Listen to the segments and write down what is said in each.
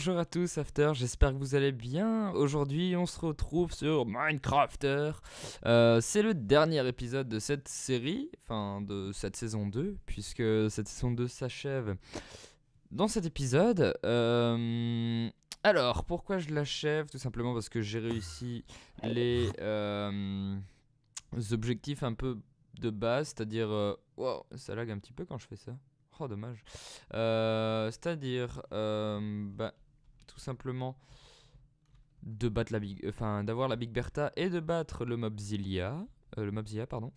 Bonjour à tous After, j'espère que vous allez bien. Aujourd'hui on se retrouve sur Minecrafter. Euh, c'est le dernier épisode de cette série, enfin de cette saison 2, puisque cette saison 2 s'achève dans cet épisode. Euh, alors pourquoi je l'achève Tout simplement parce que j'ai réussi les euh, objectifs un peu de base, c'est-à-dire... wow, ça lag un petit peu quand je fais ça. Oh, dommage. C'est-à-dire, bah, tout simplement de battre la Big, enfin d'avoir la Big Bertha et de battre le mob euh, le Mobzilla pardon.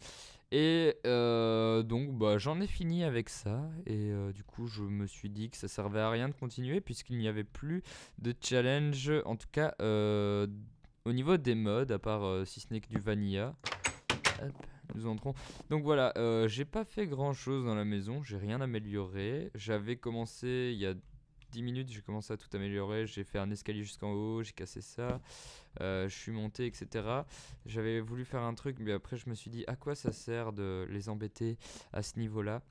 Et euh, donc bah, j'en ai fini avec ça et euh, du coup je me suis dit que ça servait à rien de continuer puisqu'il n'y avait plus de challenge en tout cas au niveau des modes à part si ce n'est que du vanilla. nous entrons. Donc voilà, j'ai pas fait grand chose dans la maison, j'ai rien amélioré. J'avais commencé il y a 10 minutes, j'ai commencé à tout améliorer. J'ai fait un escalier jusqu'en haut, j'ai cassé ça, euh, je suis monté, etc. J'avais voulu faire un truc, mais après, je me suis dit à quoi ça sert de les embêter à ce niveau-là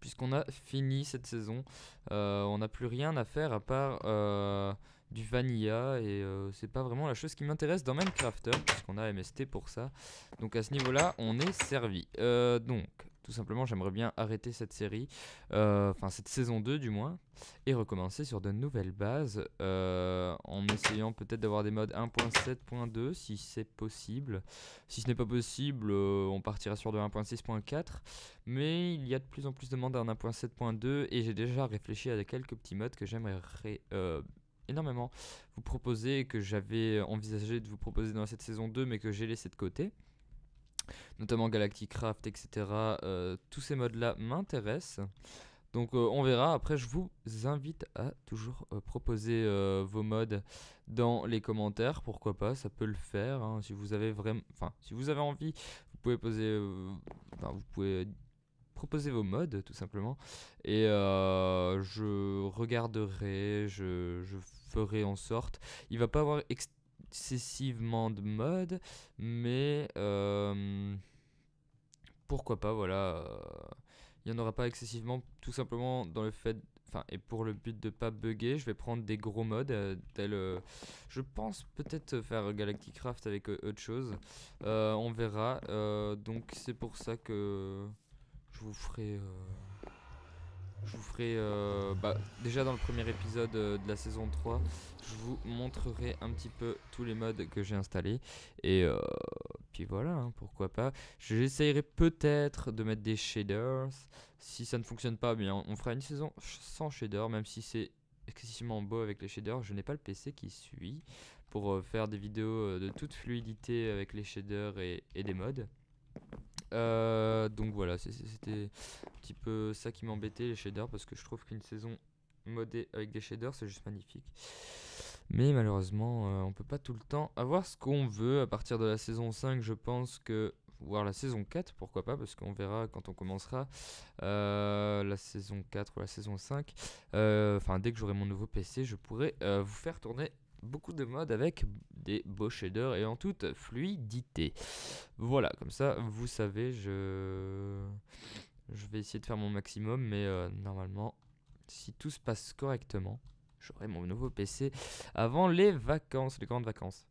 Puisqu'on a fini cette saison, euh, on n'a plus rien à faire à part euh, du vanilla et c'est pas vraiment la chose qui m'intéresse dans parce hein, puisqu'on a MST pour ça. Donc à ce niveau-là, on est servi. donc tout simplement, j'aimerais bien arrêter cette série, euh, enfin cette saison 2 du moins, et recommencer sur de nouvelles bases, euh, en essayant peut-être d'avoir des modes 1.7.2 si c'est possible. Si ce n'est pas possible, euh, on partira sur de 1.6.4, mais il y a de plus en plus de demandes en 1.7.2, et j'ai déjà réfléchi à quelques petits modes que j'aimerais énormément vous proposer que j'avais envisagé de vous proposer dans cette saison 2 mais que j'ai laissé de côté notamment Galactic Craft, etc. Euh, tous ces modes-là m'intéressent. Donc euh, on verra. Après, je vous invite à toujours euh, proposer vos modes dans les commentaires. Pourquoi pas Ça peut le faire. Hein. si vous avez vraiment, enfin, si vous avez envie, vous pouvez poser, vous pouvez proposer vos modes tout simplement. Et je regarderai, je, ferai en sorte. Il va pas avoir excessivement de mode, mais euh, pourquoi pas, voilà. Euh, il n'y en aura pas excessivement, tout simplement dans le fait Enfin, et pour le but de pas bugger, je vais prendre des gros modes, euh, tel, je pense peut-être faire Galactic Craft avec autre chose, on verra, donc c'est pour ça que je vous ferai je vous ferai, euh, bah, déjà dans le premier épisode euh, de la saison 3, je vous montrerai un petit peu tous les mods que j'ai installés. Et euh, puis voilà, hein, pourquoi pas. J'essayerai peut-être de mettre des shaders. Si ça ne fonctionne pas, bien, on fera une saison sans shaders, même si c'est excessivement beau avec les shaders. Je n'ai pas le PC qui suit pour faire des vidéos de toute fluidité avec les shaders et, et des modes. Euh, donc voilà, c'était un petit peu ça qui m'embêtait, les shaders, parce que je trouve qu'une saison modée avec des shaders, c'est juste magnifique. Mais malheureusement, euh, on peut pas tout le temps avoir ce qu'on veut. À partir de la saison 5, je pense que voir la saison 4, pourquoi pas, parce qu'on verra quand on commencera euh, la saison 4 ou la saison 5. Enfin, dès que j'aurai mon nouveau PC, je pourrai vous faire tourner beaucoup de modes avec des beaux shaders et en toute fluidité. Voilà, comme ça, vous savez, je, je vais essayer de faire mon maximum, mais euh, normalement, si tout se passe correctement, j'aurai mon nouveau PC avant les vacances, les grandes vacances.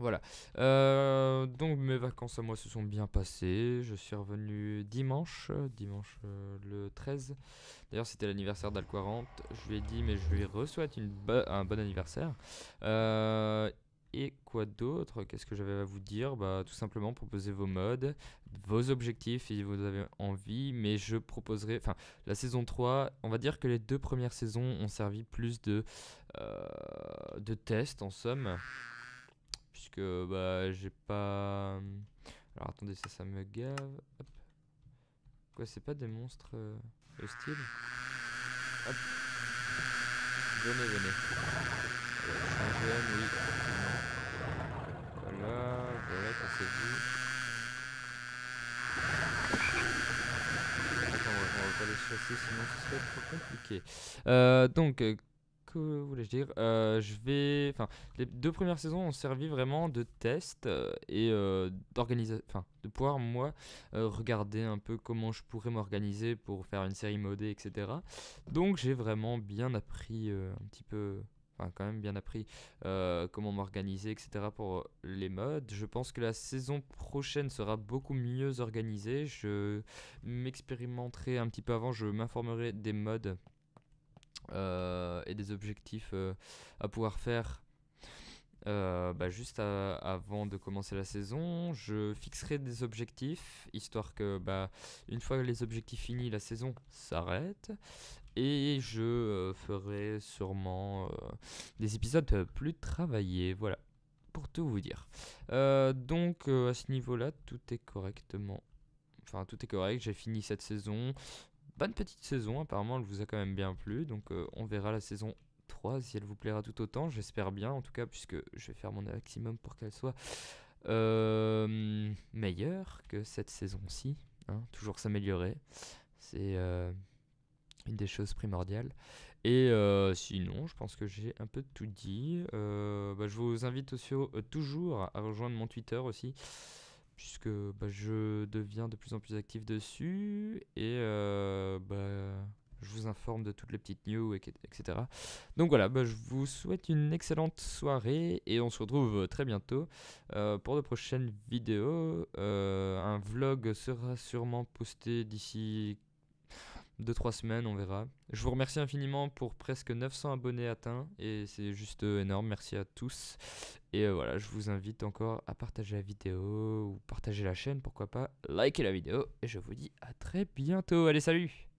Voilà. Euh, donc mes vacances à moi se sont bien passées. Je suis revenu dimanche, dimanche euh, le 13. D'ailleurs c'était l'anniversaire 40 Je lui ai dit mais je lui re-souhaite un bon anniversaire. Euh, et quoi d'autre Qu'est-ce que j'avais à vous dire bah, Tout simplement proposer vos modes, vos objectifs si vous avez envie. Mais je proposerai. Enfin, la saison 3, on va dire que les deux premières saisons ont servi plus de, de tests en somme que bah, j'ai pas... Euh, alors attendez, ça, ça me gave. Hop. Quoi, c'est pas des monstres euh, hostiles Hop. Venez, venez. Un GM, oui. Voilà, voilà, c'est vous Attends, on va, on va pas les chasser, sinon ce serait trop compliqué. Euh, donc... Euh, que voulais-je dire euh, Je vais. Enfin, les deux premières saisons ont servi vraiment de test euh, et euh, d'organisation. Enfin, de pouvoir moi regarder un peu comment je pourrais m'organiser pour faire une série modée, etc. Donc j'ai vraiment bien appris un petit peu. Enfin, quand même bien appris comment m'organiser, etc. pour les modes. Je pense que la saison prochaine sera beaucoup mieux organisée. Je m'expérimenterai un petit peu avant, je m'informerai des modes euh, et des objectifs euh, à pouvoir faire euh, bah, juste avant de commencer la saison, je fixerai des objectifs, histoire que bah, une fois les objectifs finis, la saison s'arrête. Et je ferai sûrement des épisodes plus travaillés, voilà, pour tout vous dire. donc à ce niveau-là, tout est correctement... Enfin, tout est correct, j'ai fini cette saison, Bonne petite saison, apparemment elle vous a quand même bien plu, donc euh, on verra la saison 3 si elle vous plaira tout autant, j'espère bien en tout cas, puisque je vais faire mon maximum pour qu'elle soit euh, meilleure que cette saison-ci, hein, toujours s'améliorer, c'est euh, une des choses primordiales. Et sinon, je pense que j'ai un peu tout dit, bah, je vous invite aussi, toujours à rejoindre mon Twitter aussi, puisque bah, je deviens de plus en plus actif dessus et euh, bah, je vous informe de toutes les petites news, etc. Donc voilà, bah, je vous souhaite une excellente soirée et on se retrouve très bientôt euh, pour de prochaines vidéos. Euh, un vlog sera sûrement posté d'ici deux, trois semaines, on verra. Je vous remercie infiniment pour presque 900 abonnés atteints et c'est juste euh, énorme. Merci à tous. Et euh, voilà, je vous invite encore à partager la vidéo ou partager la chaîne, pourquoi pas. liker la vidéo et je vous dis à très bientôt. Allez, salut